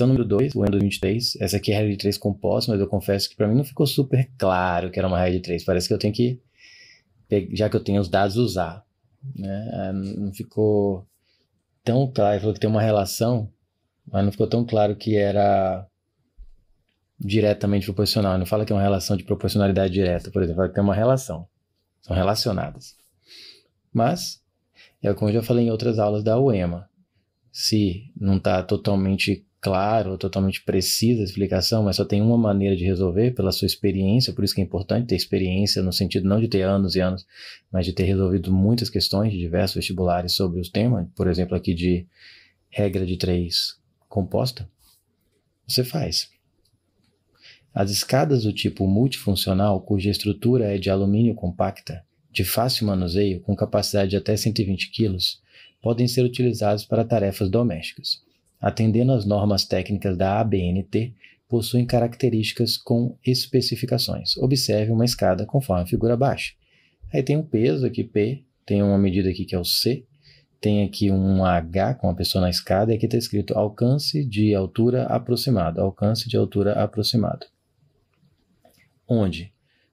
Questão número 2, o ano 23. Essa aqui é regra de 3 composta, mas eu confesso que para mim não ficou super claro que era uma regra de 3. Parece que eu tenho que, já que eu tenho os dados, usar. Né? Ah, não ficou tão claro. Ele falou que tem uma relação, mas não ficou tão claro que era diretamente proporcional. Ele não fala que é uma relação de proporcionalidade direta, por exemplo. Fala que tem uma relação. São relacionadas. Mas, é como eu já falei em outras aulas da UEMA. Se não está totalmente claro, totalmente precisa a explicação, mas só tem uma maneira de resolver pela sua experiência, por isso que é importante ter experiência no sentido não de ter anos e anos, mas de ter resolvido muitas questões de diversos vestibulares sobre o tema, por exemplo, aqui de regra de três composta. Você faz. As escadas do tipo multifuncional, cuja estrutura é de alumínio compacta, de fácil manuseio, com capacidade de até 120 kg, podem ser utilizadas para tarefas domésticas atendendo às normas técnicas da ABNT, possuem características com especificações. Observe uma escada conforme a figura abaixo. Aí tem um peso aqui, P, tem uma medida aqui que é o C, tem aqui um H com a pessoa na escada, e aqui está escrito alcance de altura aproximado, alcance de altura aproximado. Onde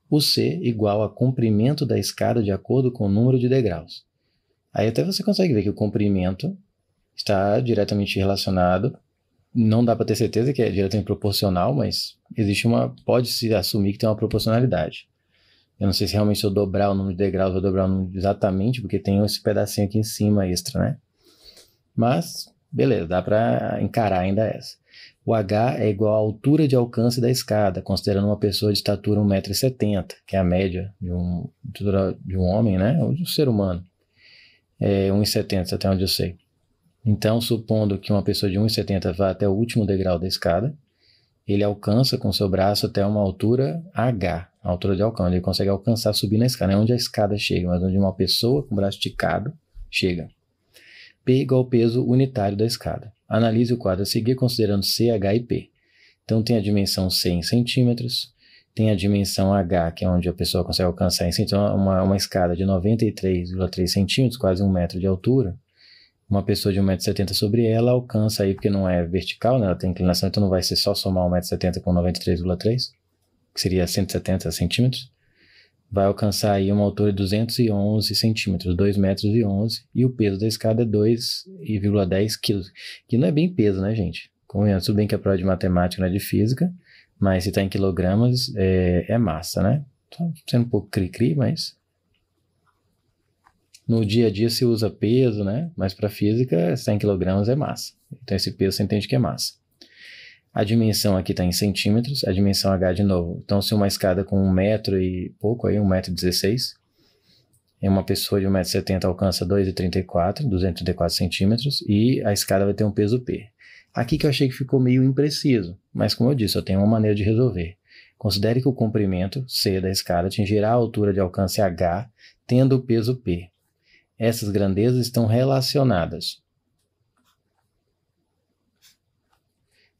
o C igual a comprimento da escada de acordo com o número de degraus. Aí até você consegue ver que o comprimento está diretamente relacionado. Não dá para ter certeza que é diretamente proporcional, mas existe uma. Pode-se assumir que tem uma proporcionalidade. Eu não sei se realmente se eu dobrar o número de degraus, vou dobrar o número exatamente, porque tem esse pedacinho aqui em cima extra, né? Mas, beleza, dá para encarar ainda essa. O H é igual à altura de alcance da escada, considerando uma pessoa de estatura 1,70m, que é a média de um, de um homem, né? Ou de um ser humano. É 1,70m, até onde eu sei. Então, supondo que uma pessoa de 1,70 vá até o último degrau da escada, ele alcança com seu braço até uma altura H, a altura de alcance. Ele consegue alcançar, subir na escada. Não é onde a escada chega, mas onde uma pessoa com o braço esticado chega. P igual ao peso unitário da escada. Analise o quadro a seguir considerando C, H e P. Então tem a dimensão C em centímetros, tem a dimensão H, que é onde a pessoa consegue alcançar em centímetros, uma, uma escada de 93,3 centímetros, quase um metro de altura, uma pessoa de 1,70m sobre ela alcança aí, porque não é vertical, né? Ela tem inclinação, então não vai ser só somar 1,70m com 93,3, que seria 170 centímetros. Vai alcançar aí uma altura de 211 centímetros, 211 metros e 11, e o peso da escada é 2,10 quilos, que não é bem peso, né, gente? Convenhamos, tudo bem que a prova de matemática não é de física, mas se está em quilogramas, é, é massa, né? Tá sendo um pouco cri-cri, mas no dia a dia se usa peso, né? Mas para física, 100 kg é massa. Então esse peso você entende que é massa. A dimensão aqui está em centímetros, a dimensão H de novo. Então, se uma escada com um metro e pouco, aí, um metro e é uma pessoa de 1,70m alcança 2,34, 234 centímetros, e a escada vai ter um peso P. Aqui que eu achei que ficou meio impreciso, mas como eu disse, eu tenho uma maneira de resolver. Considere que o comprimento C da escada atingirá a altura de alcance H, tendo o peso P. Essas grandezas estão relacionadas.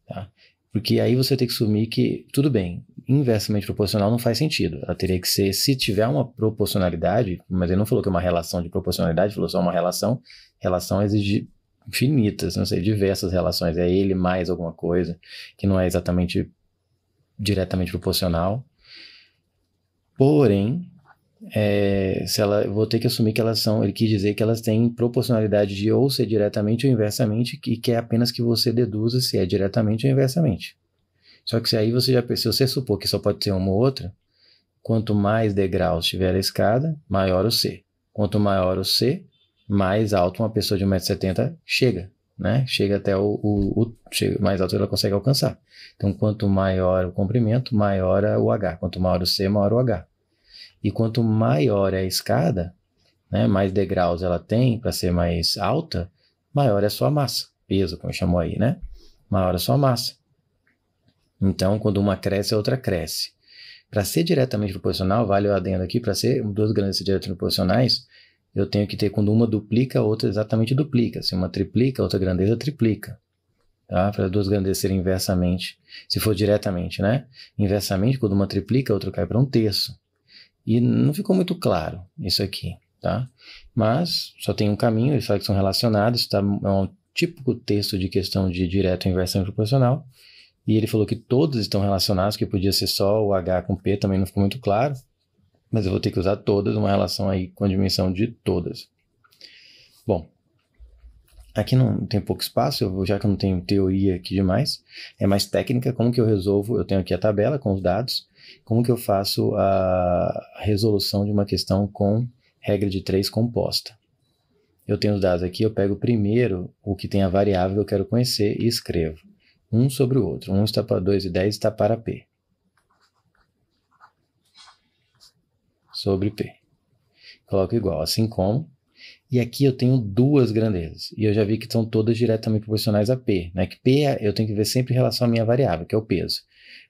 Tá? Porque aí você tem que assumir que, tudo bem, inversamente proporcional não faz sentido. Ela teria que ser, se tiver uma proporcionalidade, mas ele não falou que é uma relação de proporcionalidade, falou só uma relação. Relação exige infinitas, não sei, diversas relações. É ele mais alguma coisa, que não é exatamente diretamente proporcional. Porém, é, se ela, vou ter que assumir que elas são, ele quis dizer que elas têm proporcionalidade de ou ser diretamente ou inversamente, e que é apenas que você deduza se é diretamente ou inversamente. Só que se aí você já, se você supor que só pode ser uma ou outra, quanto mais degraus tiver a escada, maior o C. Quanto maior o C, mais alto uma pessoa de 1,70m chega, né? Chega até o, o, o chega, mais alto ela consegue alcançar. Então, quanto maior o comprimento, maior o H. Quanto maior o C, maior o H. E quanto maior é a escada, né, mais degraus ela tem para ser mais alta, maior é a sua massa. Peso, como chamou aí, né? Maior é a sua massa. Então, quando uma cresce, a outra cresce. Para ser diretamente proporcional, vale o adendo aqui, para ser duas grandes diretamente proporcionais, eu tenho que ter quando uma duplica, a outra exatamente duplica. Se uma triplica, a outra grandeza triplica. Tá? Para duas grandezas serem inversamente, se for diretamente, né? Inversamente, quando uma triplica, a outra cai para um terço. E não ficou muito claro isso aqui, tá? Mas só tem um caminho, ele fala que são relacionados, tá? É um típico texto de questão de direto inversão proporcional. E ele falou que todos estão relacionados, que podia ser só o H com P, também não ficou muito claro. Mas eu vou ter que usar todas, uma relação aí com a dimensão de todas. Bom, aqui não tem pouco espaço, eu, já que eu não tenho teoria aqui demais, é mais técnica, como que eu resolvo? Eu tenho aqui a tabela com os dados, como que eu faço a resolução de uma questão com regra de três composta. Eu tenho os dados aqui, eu pego primeiro o que tem a variável que eu quero conhecer e escrevo. Um sobre o outro. Um está para 2 e 10 está para P. Sobre P. Coloco igual, assim como. E aqui eu tenho duas grandezas. E eu já vi que são todas diretamente proporcionais a P. Né? Que P é, eu tenho que ver sempre em relação à minha variável, que é o peso.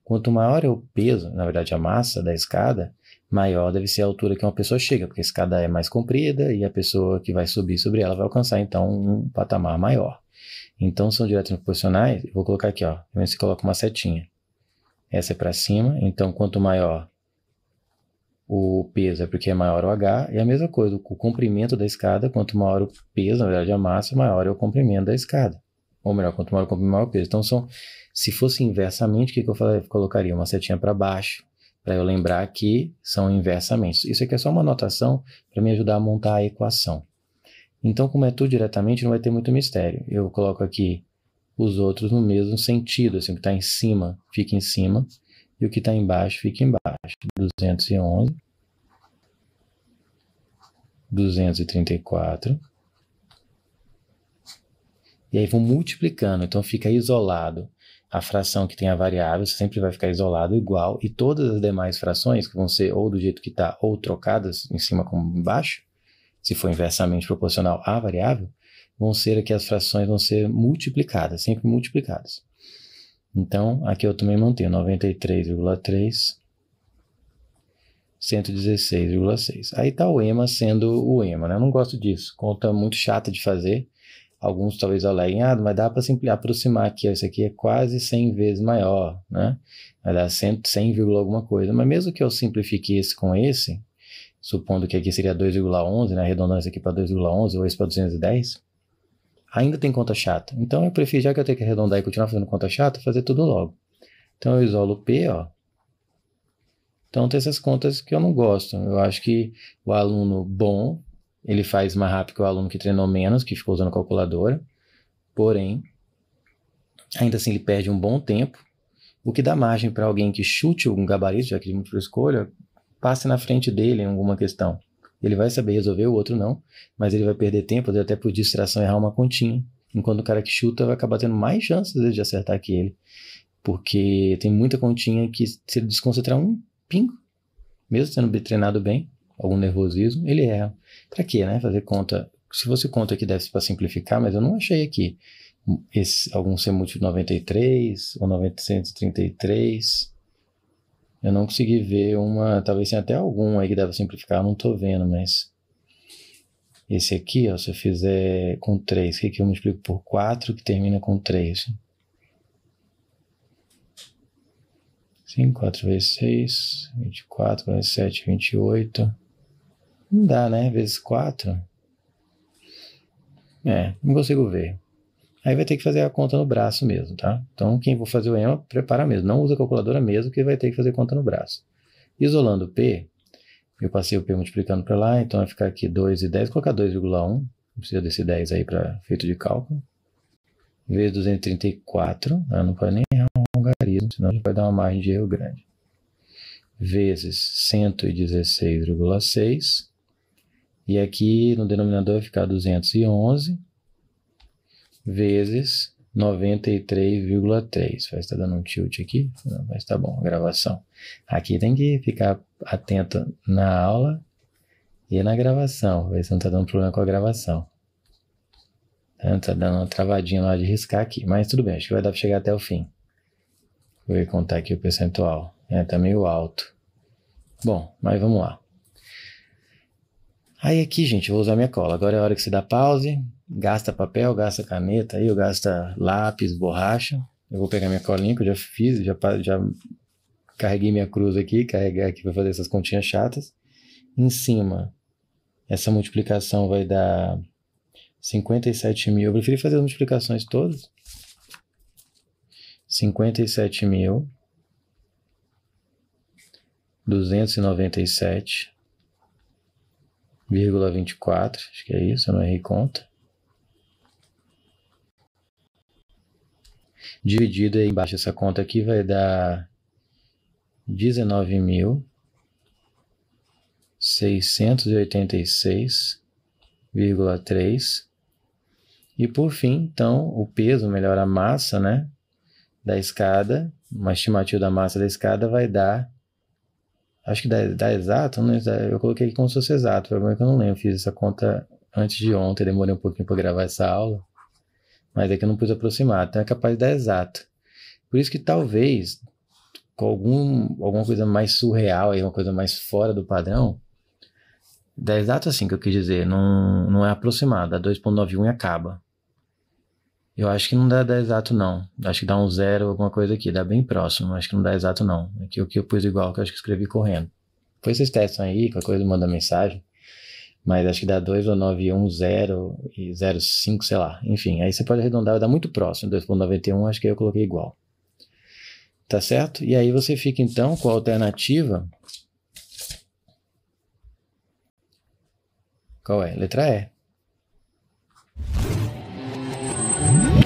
Quanto maior é o peso, na verdade a massa da escada, maior deve ser a altura que uma pessoa chega, porque a escada é mais comprida e a pessoa que vai subir sobre ela vai alcançar então um patamar maior. Então são diretas proporcionais, vou colocar aqui, ó, você coloca uma setinha. Essa é para cima, então quanto maior o peso é porque é maior o H, e a mesma coisa, o comprimento da escada, quanto maior o peso, na verdade a massa, maior é o comprimento da escada. Ou melhor, quanto maior o comprimento, maior o peso. Então, são, se fosse inversamente, o que, que eu falei? colocaria uma setinha para baixo, para eu lembrar que são inversamente. Isso aqui é só uma anotação para me ajudar a montar a equação. Então, como é tudo diretamente, não vai ter muito mistério. Eu coloco aqui os outros no mesmo sentido, assim, o que está em cima fica em cima e o que está embaixo fica embaixo. 211, 234, e aí vão multiplicando, então fica isolado. A fração que tem a variável sempre vai ficar isolado igual, e todas as demais frações, que vão ser ou do jeito que está, ou trocadas em cima com embaixo, se for inversamente proporcional à variável, vão ser aqui as frações vão ser multiplicadas, sempre multiplicadas. Então, aqui eu também mantenho 93,3 116,6. Aí está o EMA sendo o EMA, né? Eu não gosto disso. Conta muito chata de fazer. Alguns talvez aleguem, ah, mas dá para se aproximar aqui, isso aqui é quase 100 vezes maior, né? Vai dar 100, 100, alguma coisa. Mas mesmo que eu simplifique esse com esse, supondo que aqui seria 2,11, né? Arredondando isso aqui para 2,11 ou esse para 210, ainda tem conta chata. Então eu prefiro, já que eu tenho que arredondar e continuar fazendo conta chata, fazer tudo logo. Então eu isolo o P, ó, então tem essas contas que eu não gosto. Eu acho que o aluno bom ele faz mais rápido que o aluno que treinou menos, que ficou usando calculadora. Porém, ainda assim ele perde um bom tempo, o que dá margem para alguém que chute um gabarito, já que de múltipla escolha, passe na frente dele em alguma questão. Ele vai saber resolver, o outro não, mas ele vai perder tempo, até por distração errar uma continha. Enquanto o cara que chuta vai acabar tendo mais chances de acertar que ele. Porque tem muita continha que, se ele desconcentrar um pingo, mesmo sendo treinado bem, algum nervosismo, ele erra. Para quê, né? Fazer conta. Se você conta que deve ser para simplificar, mas eu não achei aqui esse, algum ser múltiplo 93 ou 933. Eu não consegui ver uma, talvez tenha até algum aí que deve simplificar, eu não estou vendo, mas esse aqui, ó, se eu fizer com 3, o que aqui eu multiplico por 4, que termina com 3. 5, 4 vezes 6, 24, vezes 7, 28. Não dá, né? Vezes 4. É, não consigo ver. Aí vai ter que fazer a conta no braço mesmo, tá? Então, quem for fazer o EMA, prepara mesmo. Não usa a calculadora mesmo, que vai ter que fazer conta no braço. Isolando o P, eu passei o P multiplicando para lá, então vai ficar aqui 2 e 10, colocar 2,1. Precisa desse 10 aí para feito de cálculo. Vezes 234, eu ah, não pode nem errar um algarismo, senão vai dar uma margem de erro grande. Vezes 116,6 e aqui no denominador vai ficar 211 vezes 93,3. Vai estar dando um tilt aqui, mas tá bom, gravação. Aqui tem que ficar atento na aula e na gravação, ver se não tá dando problema com a gravação. Tá, tá dando uma travadinha lá de riscar aqui, mas tudo bem, acho que vai dar para chegar até o fim. Vou contar tá aqui o percentual, é, tá meio alto. Bom, mas vamos lá. Aí aqui, gente, vou usar minha cola. Agora é a hora que você dá pause, gasta papel, gasta caneta, aí eu gasta lápis, borracha. Eu vou pegar minha colinha que eu já fiz, já, já carreguei minha cruz aqui, carregar aqui para fazer essas continhas chatas. Em cima, essa multiplicação vai dar 57 mil. Eu preferi fazer as multiplicações todas. 57 mil. 297 vírgula 24, acho que é isso, eu não errei conta. Dividido aí embaixo essa conta aqui vai dar 19.686,3. E por fim, então, o peso, melhor a massa, né, da escada, uma estimativa da massa da escada vai dar Acho que dá, dá exato, né? Eu coloquei como se fosse exato, problema é que eu não lembro. Fiz essa conta antes de ontem, demorei um pouquinho para gravar essa aula. Mas é que eu não pude aproximar, então é capaz de dar exato. Por isso que talvez com algum, alguma coisa mais surreal, aí, uma coisa mais fora do padrão, dá exato assim que eu quis dizer, não, não é aproximado, dá 2.91 e acaba. Eu acho que não dá exato, não. Acho que dá um zero, alguma coisa aqui. Dá bem próximo, acho que não dá exato, não. Aqui o que eu pus igual, que eu acho que escrevi correndo. Depois vocês testam aí, com a coisa manda mensagem. Mas acho que dá 2 ou 9, 1, 0 e 0, 5, sei lá. Enfim, aí você pode arredondar, Dá muito próximo. 2.91, acho que aí eu coloquei igual. Tá certo? E aí você fica então com a alternativa. Qual é? Letra E. Mm-hmm.